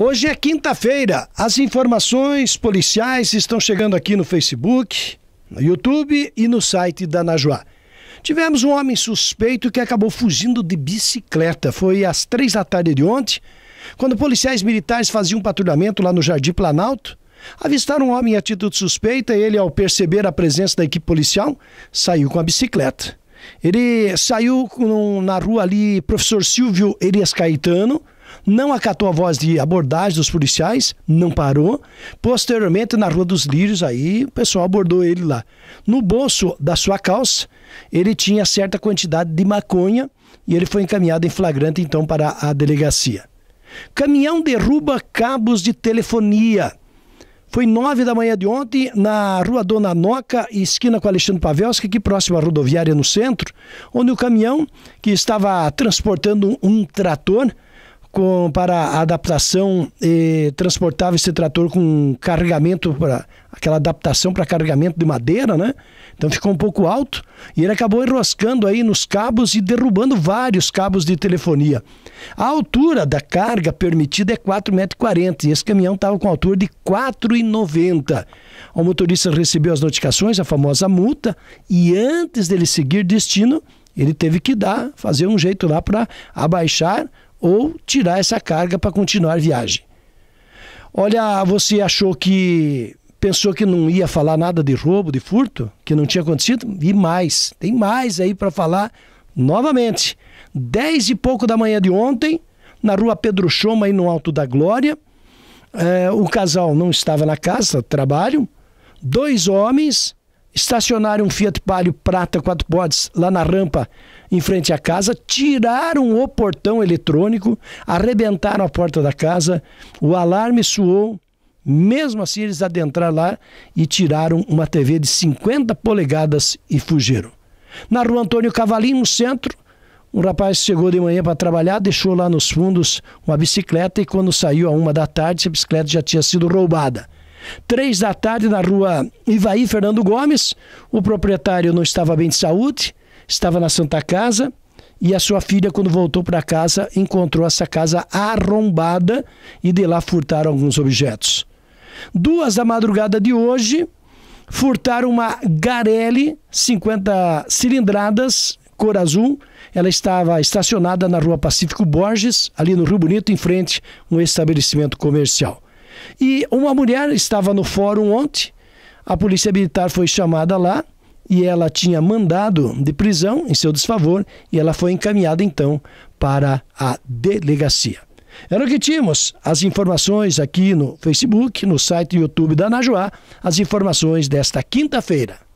Hoje é quinta-feira. As informações policiais estão chegando aqui no Facebook, no YouTube e no site da Najuá. Tivemos um homem suspeito que acabou fugindo de bicicleta. Foi às três da tarde de ontem, quando policiais militares faziam um patrulhamento lá no Jardim Planalto. Avistaram um homem em atitude suspeita e ele, ao perceber a presença da equipe policial, saiu com a bicicleta. Ele saiu na rua ali, professor Silvio Elias Caetano, não acatou a voz de abordagem dos policiais, não parou. Posteriormente, na Rua dos Lírios, aí o pessoal abordou ele lá. No bolso da sua calça, ele tinha certa quantidade de maconha e ele foi encaminhado em flagrante, então, para a delegacia. Caminhão derruba cabos de telefonia. Foi nove da manhã de ontem, na rua Dona Noca, esquina com Alexandre Pavelski, aqui próximo à rodoviária no centro, onde o caminhão que estava transportando um trator com, para a adaptação e transportava esse trator com carregamento para aquela adaptação para carregamento de madeira, né? Então ficou um pouco alto e ele acabou enroscando aí nos cabos e derrubando vários cabos de telefonia. A altura da carga permitida é 4,40 metros e esse caminhão estava com altura de 4,90. O motorista recebeu as notificações, a famosa multa, e antes dele seguir destino, ele teve que dar, fazer um jeito lá para abaixar ou tirar essa carga para continuar a viagem. Olha, você achou que pensou que não ia falar nada de roubo, de furto, que não tinha acontecido? E mais, tem mais aí para falar novamente. Dez e pouco da manhã de ontem, na rua Pedro Choma, aí no Alto da Glória, é, o casal não estava na casa, trabalho, dois homens estacionaram um Fiat Palio prata quatro portas lá na rampa em frente à casa, tiraram o portão eletrônico, arrebentaram a porta da casa, o alarme soou. Mesmo assim, eles adentraram lá e tiraram uma TV de 50 polegadas e fugiram. Na rua Antônio Cavalim, no centro, um rapaz chegou de manhã para trabalhar, deixou lá nos fundos uma bicicleta e quando saiu a uma da tarde, a bicicleta já tinha sido roubada. Três da tarde, na rua Ivaí Fernando Gomes, o proprietário não estava bem de saúde, estava na Santa Casa, e a sua filha, quando voltou para casa, encontrou essa casa arrombada e de lá furtaram alguns objetos. Duas da madrugada de hoje, furtaram uma Garelli 50 cilindradas, cor azul. Ela estava estacionada na rua Pacífico Borges, ali no Rio Bonito, em frente a um estabelecimento comercial. E uma mulher estava no fórum ontem, a polícia militar foi chamada lá e ela tinha mandado de prisão em seu desfavor e ela foi encaminhada então para a delegacia. Era o que tínhamos, as informações aqui no Facebook, no site YouTube da Najuá, as informações desta quinta-feira.